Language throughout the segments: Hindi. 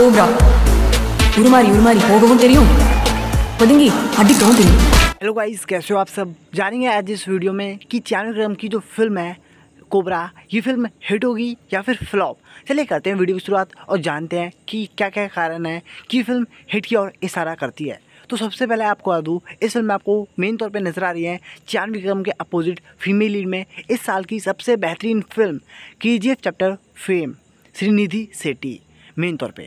हेलो गाइस कैसे हो आप सब जानेंगे आज इस वीडियो में कि चानू ग्राम की जो फिल्म है कोबरा ये फिल्म हिट होगी या फिर फ्लॉप चलिए करते हैं वीडियो की शुरुआत और जानते हैं कि क्या क्या कारण है कि फिल्म हिट की और इशारा करती है तो सबसे पहले आपको बता दूँ इस फिल्म में आपको मेन तौर पे नज़र आ रही है चांद विक्रम के अपोजिट फीमेल लीड में इस साल की सबसे बेहतरीन फिल्म के chapter fame Srinidhi Shetty main तौर पर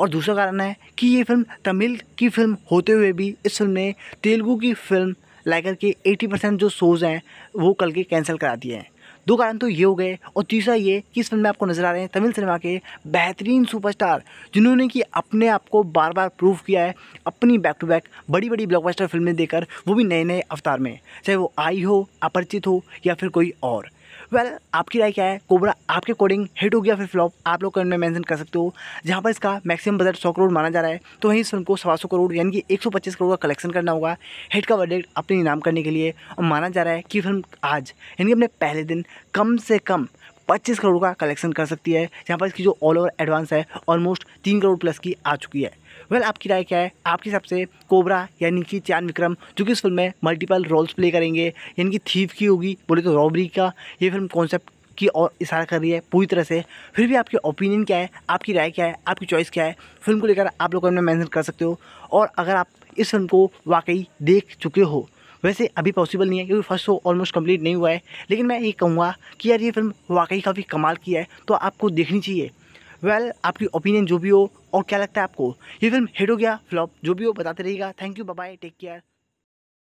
और दूसरा कारण है कि ये फिल्म तमिल की फिल्म होते हुए भी इस फिल्म ने तेलुगू की फिल्म लाकर के 80 परसेंट जो शोज़ हैं वो कल के कैंसिल करा दिए हैं दो कारण तो ये हो गए और तीसरा ये कि इस फिल्म में आपको नज़र आ रहे हैं तमिल सिनेमा के बेहतरीन सुपरस्टार जिन्होंने कि अपने आप को बार बार प्रूव किया है अपनी बैक टू बैक बड़ी बड़ी ब्लॉकबस्टर फिल्में देकर वो भी नए नए अवतार में चाहे वो आई हो अपरिचित हो या फिर कोई और वेल well, आपकी राय क्या है कोबरा आपके अकॉर्डिंग हिट हो गया फिर फ्लॉप आप लोग कमेंट में मेंशन कर सकते हो जहाँ पर इसका मैक्सिमम बजट सौ करोड़ माना जा रहा है तो वहीं इस फिल्म को सवा सौ करोड़ यानी कि एक सौ पच्चीस करोड़ का कलेक्शन करना होगा हिट का बजट अपने इनाम करने के लिए और माना जा रहा है कि फिल्म आज यानी कि अपने पहले दिन कम से कम पच्चीस करोड़ का कलेक्शन कर सकती है जहाँ पर इसकी जो ऑल ओवर एडवांस है ऑलमोस्ट तीन करोड़ प्लस की आ चुकी है वेल well, आपकी राय क्या है आपके हिसाब से कोबरा यानी कि चांद विक्रम जो कि इस फिल्म में मल्टीपल रोल्स प्ले करेंगे यानी कि थीव की होगी बोले तो रॉबरी का ये फिल्म कॉन्सेप्ट की और इशारा कर रही है पूरी तरह से फिर भी आपकी ओपिनियन क्या है आपकी राय क्या है आपकी चॉइस क्या है फिल्म को लेकर आप लोग कमेंट में कर सकते हो और अगर आप इस फिल्म को वाकई देख चुके हो वैसे अभी पॉसिबल नहीं है क्योंकि फर्स्ट शो ऑलमोस्ट कंप्लीट नहीं हुआ है लेकिन मैं ये कहूँगा कि यार ये फिल्म वाकई काफ़ी कमाल की है तो आपको देखनी चाहिए वेल well, आपकी ओपिनियन जो भी हो और क्या लगता है आपको ये फिल्म हिट हो गया फ्लॉप जो भी हो बताते रहिएगा thank you bye take care